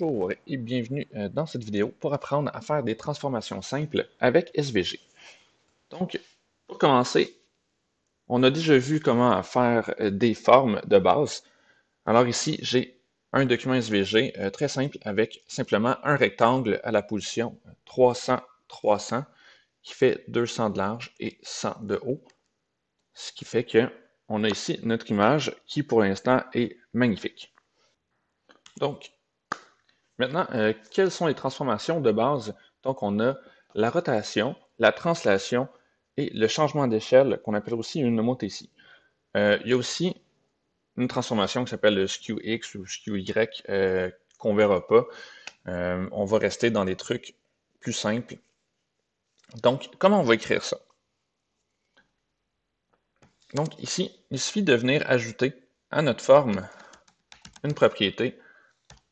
Bonjour et bienvenue euh, dans cette vidéo pour apprendre à faire des transformations simples avec SVG. Donc, pour commencer, on a déjà vu comment faire euh, des formes de base. Alors ici, j'ai un document SVG euh, très simple avec simplement un rectangle à la position 300-300 qui fait 200 de large et 100 de haut. Ce qui fait que on a ici notre image qui pour l'instant est magnifique. Donc, Maintenant, euh, quelles sont les transformations de base? Donc, on a la rotation, la translation et le changement d'échelle qu'on appelle aussi une homothétie. Euh, il y a aussi une transformation qui s'appelle le skew X ou skew Y euh, qu'on ne verra pas. on va rester dans des trucs plus simples. Donc, comment on va écrire ça? Donc ici, il suffit de venir ajouter à notre forme une propriété,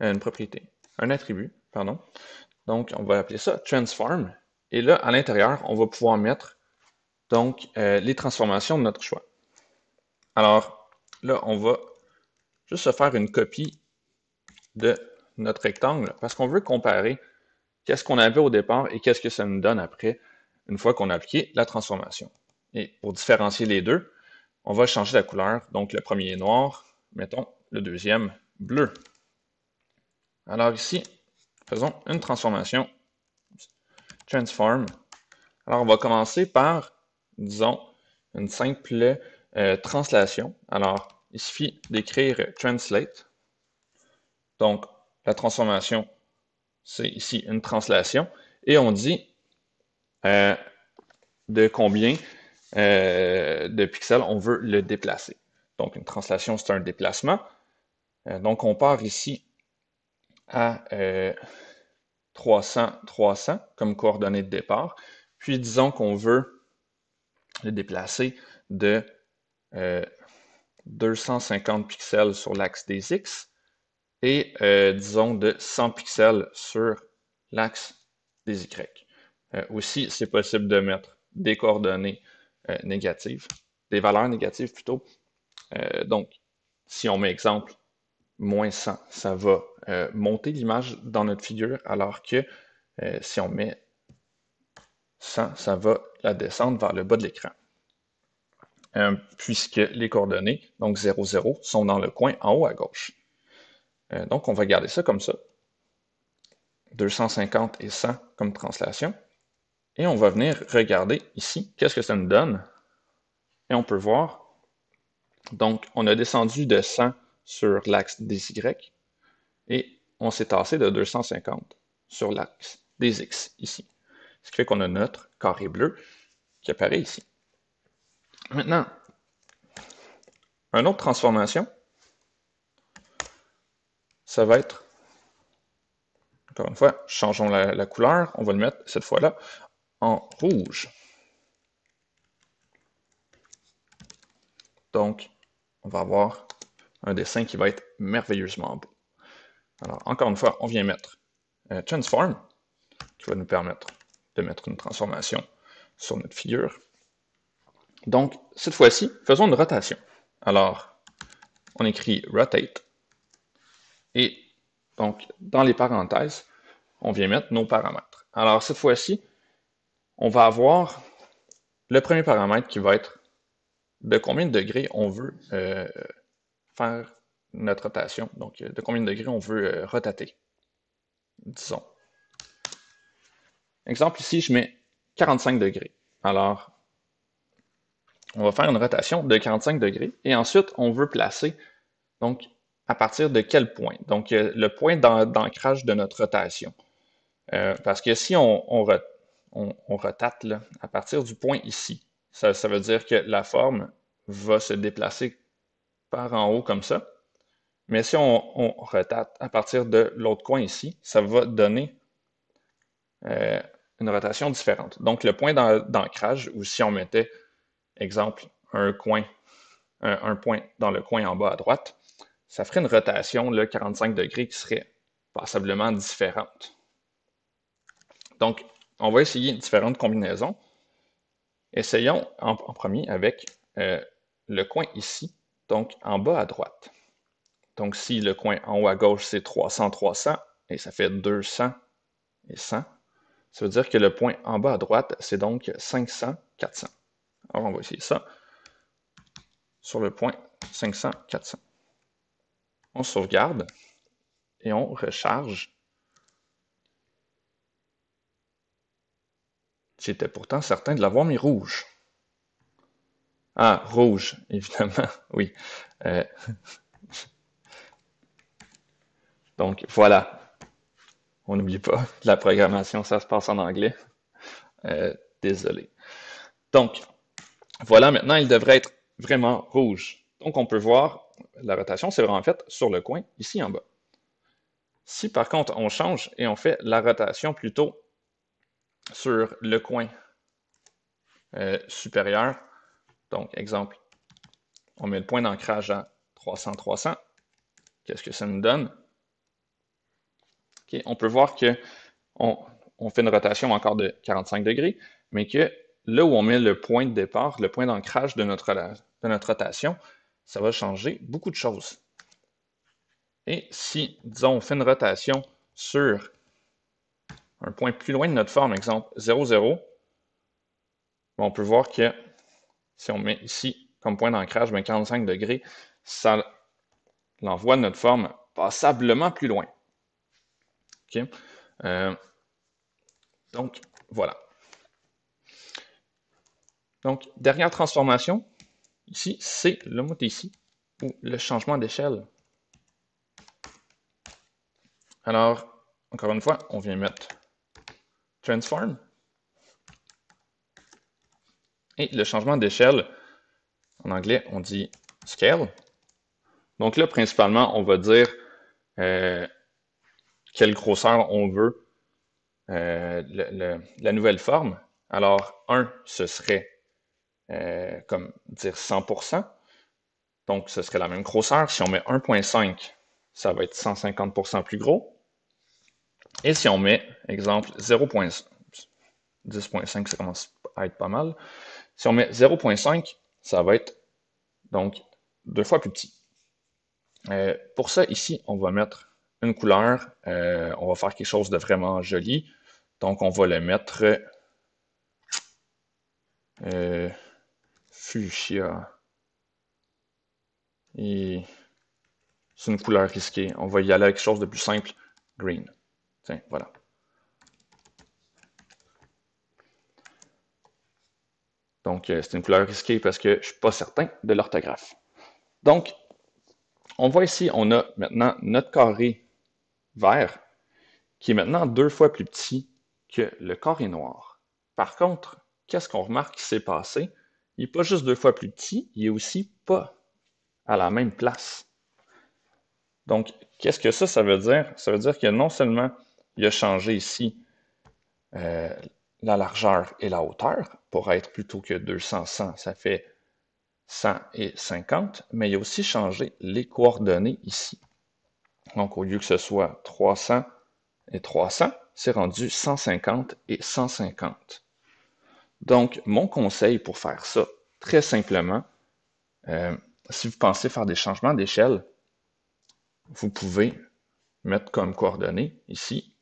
une propriété, un attribut, pardon. Donc, on va appeler ça transform. Et là, à l'intérieur, on va pouvoir mettre donc euh, les transformations de notre choix. Alors, là, on va juste se faire une copie de notre rectangle parce qu'on veut comparer qu'est-ce qu'on avait au départ et qu'est-ce que ça nous donne après, une fois qu'on a appliqué la transformation. Et pour différencier les deux, on va changer la couleur. Donc, le premier est noir, mettons, le deuxième bleu. Alors ici, faisons une transformation. Transform. Alors on va commencer par, disons, une simple euh, translation. Alors, il suffit d'écrire translate. Donc, la transformation, c'est ici une translation. Et on dit euh, de combien euh, de pixels on veut le déplacer. Donc, une translation, c'est un déplacement. donc, on part ici à 300, euh, 300 comme coordonnées de départ. Puis disons qu'on veut le déplacer de 250 euh, pixels sur l'axe des X et euh, disons de 100 pixels sur l'axe des Y. aussi, c'est possible de mettre des coordonnées négatives, des valeurs négatives plutôt. donc, si on met exemple moins 100. Ça va euh, monter l'image dans notre figure, alors que euh, si on met 100, ça va la descendre vers le bas de l'écran. Euh, puisque les coordonnées, donc 0, 0, sont dans le coin en haut à gauche. donc on va garder ça comme ça. 250 et 100 comme translation. Et on va venir regarder ici, qu'est-ce que ça nous donne. Et on peut voir, donc on a descendu de 100 sur l'axe des Y et on s'est tassé de 250 sur l'axe des X ici. Ce qui fait qu'on a notre carré bleu qui apparaît ici. Maintenant, une autre transformation, ça va être, encore une fois, changeons la, couleur, on va le mettre cette fois-là en rouge. Donc, on va avoir un dessin qui va être merveilleusement beau. Alors, encore une fois, on vient mettre euh, Transform, qui va nous permettre de mettre une transformation sur notre figure. Donc, cette fois-ci, faisons une rotation. Alors, on écrit Rotate, et donc, dans les parenthèses, on vient mettre nos paramètres. Alors, cette fois-ci, on va avoir le premier paramètre qui va être de combien de degrés on veut euh, faire notre rotation. Donc, euh, de combien de degrés on veut euh, rotater, disons. Exemple, ici, je mets 45 degrés. Alors, on va faire une rotation de 45 degrés et ensuite, on veut placer, donc, à partir de quel point? Donc, euh, le point d'ancrage de notre rotation. parce que si on, on, on, à partir du point ici, ça veut dire que la forme va se déplacer par en haut comme ça. Mais si on, on retate à partir de l'autre coin ici, ça va donner euh, une rotation différente. Donc, le point d'ancrage, ou si on mettait, exemple, un coin, un, point dans le coin en bas à droite, ça ferait une rotation, le 45 degrés, qui serait passablement différente. Donc, on va essayer différentes combinaisons. Essayons en, premier avec euh, le coin ici, donc en bas à droite. Donc si le coin en haut à gauche, c'est 300, 300, et ça fait 200 et 100, ça veut dire que le point en bas à droite, c'est donc 500, 400. Alors on va essayer ça sur le point 500, 400. On sauvegarde et on recharge. J'étais pourtant certain de l'avoir mis rouge. Ah, rouge, évidemment, oui. Euh, donc voilà, on n'oublie pas, la programmation, ça se passe en anglais. Euh, désolé. Donc voilà, maintenant, il devrait être vraiment rouge. Donc on peut voir, la rotation c'est en fait sur le coin, ici en bas. Si par contre on change et on fait la rotation plutôt sur le coin euh, supérieur, donc, exemple, on met le point d'ancrage à 300, 300. Qu'est-ce que ça nous donne? on peut voir que on, fait une rotation encore de 45 degrés, mais que là où on met le point de départ, le point d'ancrage de notre, de notre rotation, ça va changer beaucoup de choses. Et si, disons, on fait une rotation sur un point plus loin de notre forme, exemple 0, 0, ben, on peut voir que si on met ici comme point d'ancrage 45 degrés, ça l'envoie notre forme passablement plus loin. Euh, donc, voilà. Donc, dernière transformation, ici, c'est le mot ici, ou le changement d'échelle. Alors, encore une fois, on vient mettre transform. Et le changement d'échelle, en anglais, on dit scale. Donc là, principalement, on va dire euh, quelle grosseur on veut euh, la nouvelle forme. Alors, 1, ce serait euh, comme dire 100%. Donc, ce serait la même grosseur. Si on met 1.5, ça va être 150% plus gros. Et si on met, exemple, 10.5, ça commence à être pas mal. Si on met 0.5, ça va être donc deux fois plus petit. Euh, pour ça, ici, on va mettre une couleur. Euh, on va faire quelque chose de vraiment joli. Donc, on va le mettre euh, fuchsia. Et c'est une couleur risquée. On va y aller avec quelque chose de plus simple, green. Tiens, voilà. Donc, euh, c'est une couleur risquée parce que je ne suis pas certain de l'orthographe. Donc, on voit ici, on a maintenant notre carré vert qui est maintenant deux fois plus petit que le carré noir. Par contre, qu'est-ce qu'on remarque qui s'est passé? Il n'est pas juste deux fois plus petit, il n'est aussi pas à la même place. Donc, qu'est-ce que ça, ça veut dire? Ça veut dire que non seulement il a changé ici euh, la largeur et la hauteur pour être plutôt que 200, 100, ça fait 100 et 50, mais il a aussi changé les coordonnées ici. Donc, au lieu que ce soit 300 et 300, c'est rendu 150 et 150. Donc, mon conseil pour faire ça, très simplement, euh, si vous pensez faire des changements d'échelle, vous pouvez mettre comme coordonnées ici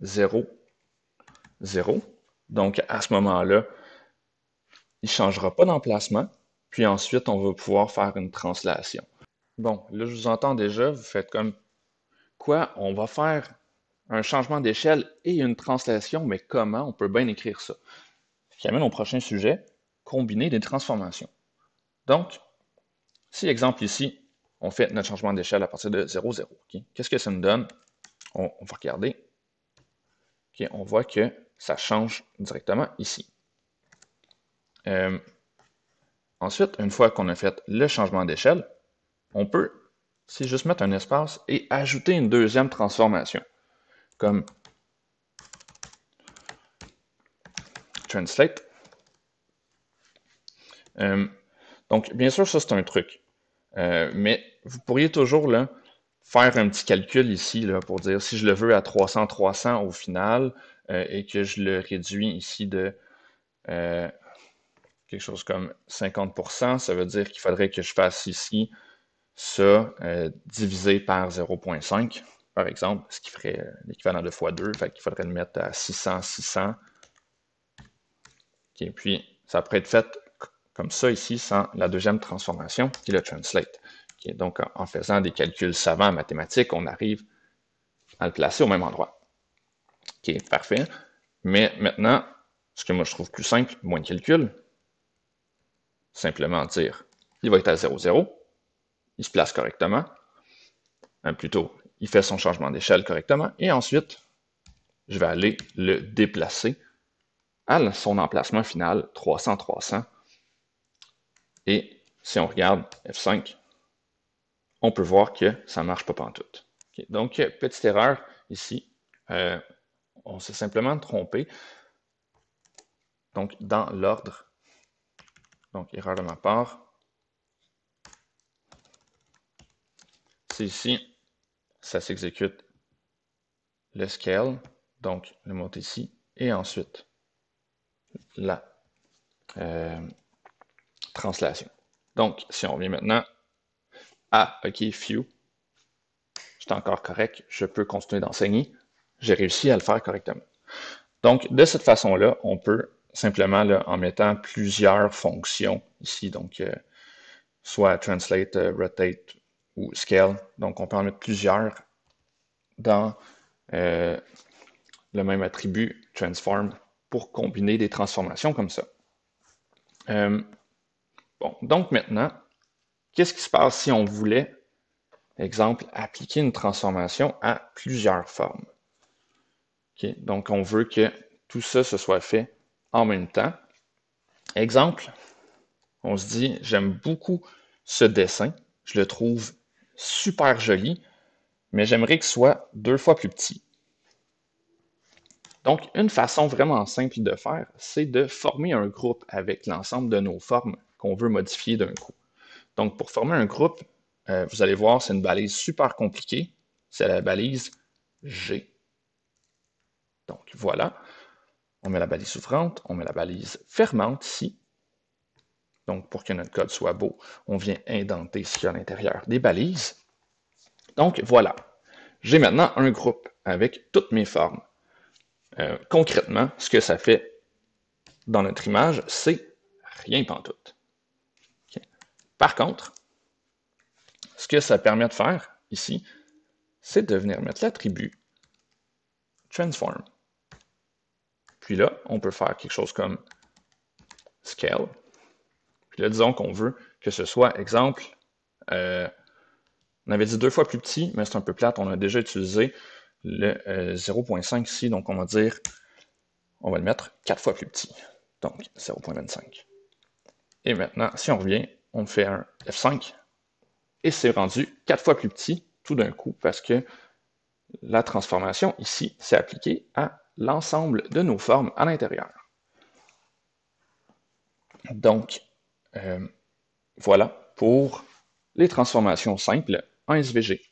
0, 0. Donc, à ce moment-là, il ne changera pas d'emplacement. Puis ensuite, on va pouvoir faire une translation. Bon, là, je vous entends déjà, vous faites comme quoi on va faire un changement d'échelle et une translation, mais comment on peut bien écrire ça? Ce qui amène au prochain sujet, combiner des transformations. Donc, si exemple ici, on fait notre changement d'échelle à partir de 0, 0. Qu'est-ce que ça nous donne? On, va regarder. on voit que ça change directement ici. Euh, ensuite, une fois qu'on a fait le changement d'échelle, on peut, si juste mettre un espace et ajouter une deuxième transformation, comme translate. Euh, donc, bien sûr, ça, c'est un truc. Euh, mais vous pourriez toujours faire un petit calcul ici pour dire si je le veux à 300, 300 au final, euh, et que je le réduis ici de euh, quelque chose comme 50%, ça veut dire qu'il faudrait que je fasse ici ça euh, divisé par 0.5, par exemple, ce qui ferait l'équivalent de fois 2, fait qu'il faudrait le mettre à 600, 600. et puis, ça pourrait être fait comme ça ici, sans la deuxième transformation, qui le translate. donc, en faisant des calculs savants en mathématiques, on arrive à le placer au même endroit. OK, parfait. Mais maintenant, ce que moi je trouve plus simple, moins de calcul, simplement dire, il va être à 0,0, il se place correctement, hein, plutôt, il fait son changement d'échelle correctement, et ensuite, je vais aller le déplacer à son emplacement final, 300, 300. Et si on regarde F5, on peut voir que ça ne marche pas pantoute. tout. donc, petite erreur ici, euh, on s'est simplement trompé. Donc, dans l'ordre. Donc, erreur de ma part. C'est ici, ça s'exécute le scale, donc le mot ici, et ensuite la euh, translation. Donc, si on revient maintenant à OK, few, j'étais encore correct, je peux continuer d'enseigner j'ai réussi à le faire correctement. Donc, de cette façon-là, on peut simplement, en mettant plusieurs fonctions ici, donc euh, soit translate, euh, rotate ou scale, donc on peut en mettre plusieurs dans euh, le même attribut transform pour combiner des transformations comme ça. bon, donc maintenant, qu'est-ce qui se passe si on voulait, exemple, appliquer une transformation à plusieurs formes? Donc, on veut que tout ça se soit fait en même temps. Exemple, on se dit, j'aime beaucoup ce dessin, je le trouve super joli, mais j'aimerais qu'il soit deux fois plus petit. Donc, une façon vraiment simple de faire, c'est de former un groupe avec l'ensemble de nos formes qu'on veut modifier d'un coup. Donc, pour former un groupe, euh, vous allez voir, c'est une balise super compliquée. C'est la balise G. Donc voilà, on met la balise souffrante, on met la balise fermante ici. Donc pour que notre code soit beau, on vient indenter ce qu'il y a à l'intérieur des balises. Donc voilà, j'ai maintenant un groupe avec toutes mes formes. Euh, concrètement, ce que ça fait dans notre image, c'est rien pantoute. tout. Par contre, ce que ça permet de faire ici, c'est de venir mettre l'attribut transform. Puis là on peut faire quelque chose comme scale. Puis là, disons qu'on veut que ce soit, exemple, euh, on avait dit deux fois plus petit, mais c'est un peu plate. On a déjà utilisé le 0.5 euh, ici, donc on va dire, on va le mettre quatre fois plus petit. Donc 0.25. Et maintenant, si on revient, on fait un F5 et c'est rendu quatre fois plus petit tout d'un coup parce que la transformation ici s'est appliquée à l'ensemble de nos formes à l'intérieur. Donc, euh, voilà pour les transformations simples en SVG.